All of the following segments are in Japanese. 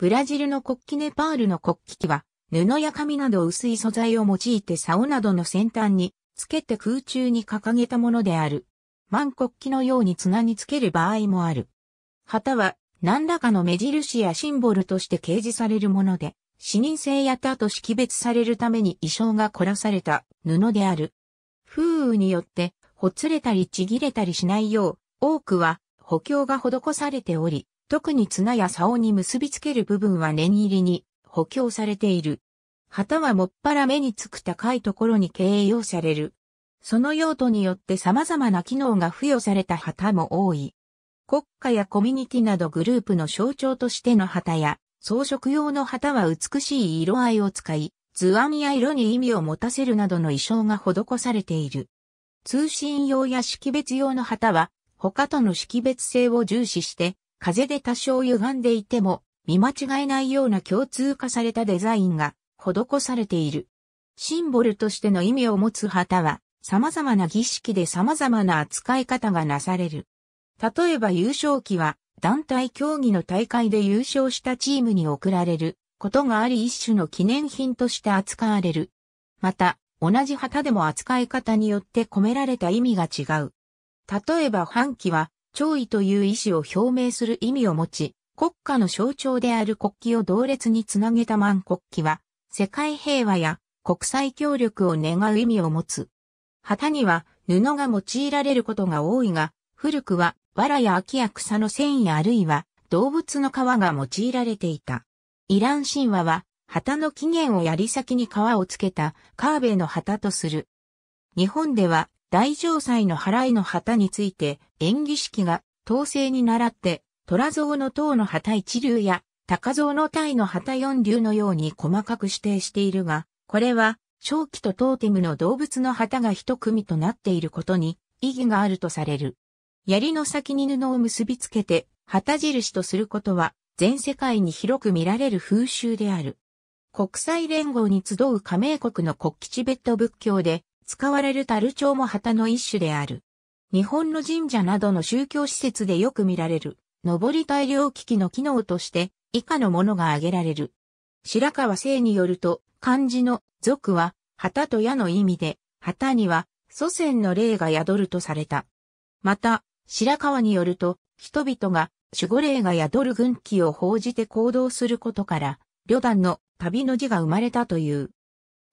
ブラジルの国旗ネパールの国旗機は、布や紙など薄い素材を用いて竿などの先端につけて空中に掲げたものである。万国旗のように綱につける場合もある。旗は何らかの目印やシンボルとして掲示されるもので、視認性や他と識別されるために衣装が凝らされた布である。風雨によってほつれたりちぎれたりしないよう、多くは補強が施されており、特に綱や竿に結びつける部分は念入りに補強されている。旗はもっぱら目につく高いところに形容される。その用途によって様々な機能が付与された旗も多い。国家やコミュニティなどグループの象徴としての旗や、装飾用の旗は美しい色合いを使い、図案や色に意味を持たせるなどの意匠が施されている。通信用や識別用の旗は、他との識別性を重視して、風で多少歪んでいても、見間違えないような共通化されたデザインが施されている。シンボルとしての意味を持つ旗は、様々な儀式で様々な扱い方がなされる。例えば優勝旗は、団体競技の大会で優勝したチームに贈られることがあり一種の記念品として扱われる。また、同じ旗でも扱い方によって込められた意味が違う。例えば半旗は弔意という意思を表明する意味を持ち、国家の象徴である国旗を同列につなげた万国旗は、世界平和や国際協力を願う意味を持つ。旗には布が用いられることが多いが、古くは藁や秋や草の繊維あるいは動物の皮が用いられていた。イラン神話は旗の起源を槍先に皮をつけたカーベの旗とする。日本では大城祭の払いの旗について、演技式が、統制に倣って、虎像の塔の旗一流や、高像の体の旗四流のように細かく指定しているが、これは、正期とトーテムの動物の旗が一組となっていることに、意義があるとされる。槍の先に布を結びつけて、旗印とすることは、全世界に広く見られる風習である。国際連合に集う加盟国の国旗チベット仏教で、使われる樽帳も旗の一種である。日本の神社などの宗教施設でよく見られる、上り大量機器の機能として以下のものが挙げられる。白川聖によると、漢字の俗は、旗と矢の意味で、旗には祖先の霊が宿るとされた。また、白川によると、人々が守護霊が宿る軍旗を報じて行動することから、旅団の旅の字が生まれたという。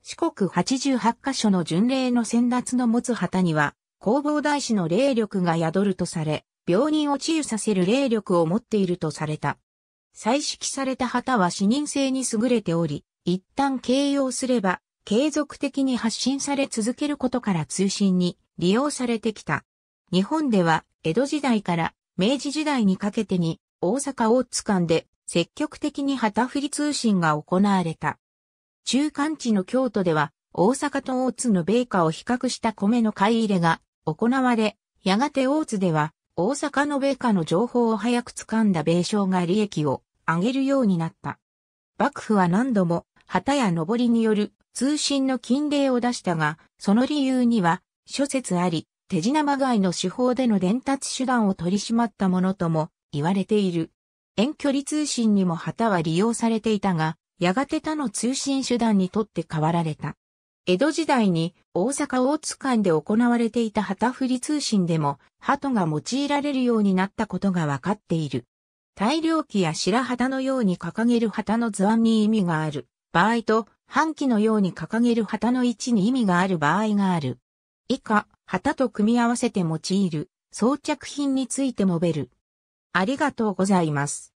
四国八十八カ所の巡礼の先達の持つ旗には、弘法大師の霊力が宿るとされ、病人を治癒させる霊力を持っているとされた。再式された旗は視認性に優れており、一旦形容すれば、継続的に発信され続けることから通信に利用されてきた。日本では、江戸時代から明治時代にかけてに、大阪大津間で積極的に旗振り通信が行われた。中間地の京都では、大阪と大津の米価を比較した米の買い入れが行われ、やがて大津では、大阪の米価の情報を早く掴んだ米商が利益を上げるようになった。幕府は何度も、旗や上りによる通信の禁令を出したが、その理由には、諸説あり、手品まがいの手法での伝達手段を取り締まったものとも言われている。遠距離通信にも旗は利用されていたが、やがて他の通信手段にとって変わられた。江戸時代に大阪大津間で行われていた旗振り通信でも鳩が用いられるようになったことがわかっている。大量旗や白旗のように掲げる旗の図案に意味がある場合と、半旗のように掲げる旗の位置に意味がある場合がある。以下、旗と組み合わせて用いる装着品について述べる。ありがとうございます。